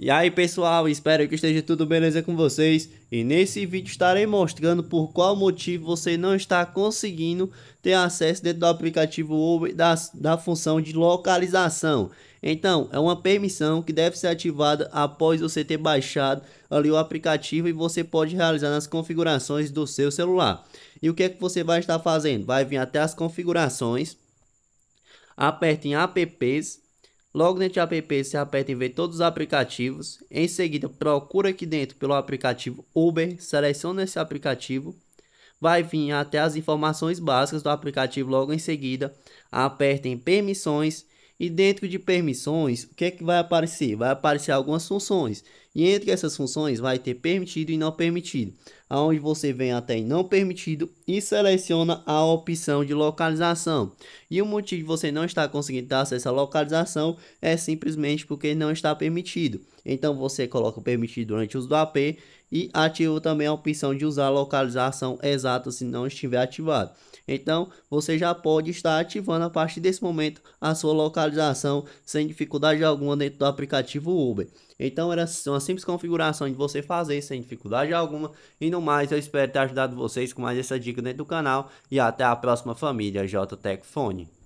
E aí pessoal, espero que esteja tudo beleza com vocês e nesse vídeo estarei mostrando por qual motivo você não está conseguindo ter acesso dentro do aplicativo Uber da, da função de localização. Então, é uma permissão que deve ser ativada após você ter baixado ali o aplicativo e você pode realizar nas configurações do seu celular. E o que é que você vai estar fazendo? Vai vir até as configurações, aperta em apps Logo dentro de app, você aperta em ver todos os aplicativos. Em seguida, procura aqui dentro pelo aplicativo Uber, seleciona esse aplicativo. Vai vir até as informações básicas do aplicativo logo em seguida. Aperta em permissões e dentro de permissões, o que é que vai aparecer? Vai aparecer algumas funções e entre essas funções vai ter permitido e não permitido, aonde você vem até em não permitido e seleciona a opção de localização. E o motivo de você não estar conseguindo dar acesso à localização é simplesmente porque não está permitido. Então você coloca permitido durante o uso do AP e ativa também a opção de usar localização exata se não estiver ativado. Então você já pode estar ativando a partir desse momento a sua localização sem dificuldade alguma dentro do aplicativo Uber. Então era uma simples configuração de você fazer sem dificuldade alguma. E no mais, eu espero ter ajudado vocês com mais essa dica dentro do canal. E até a próxima família JTEC Fone.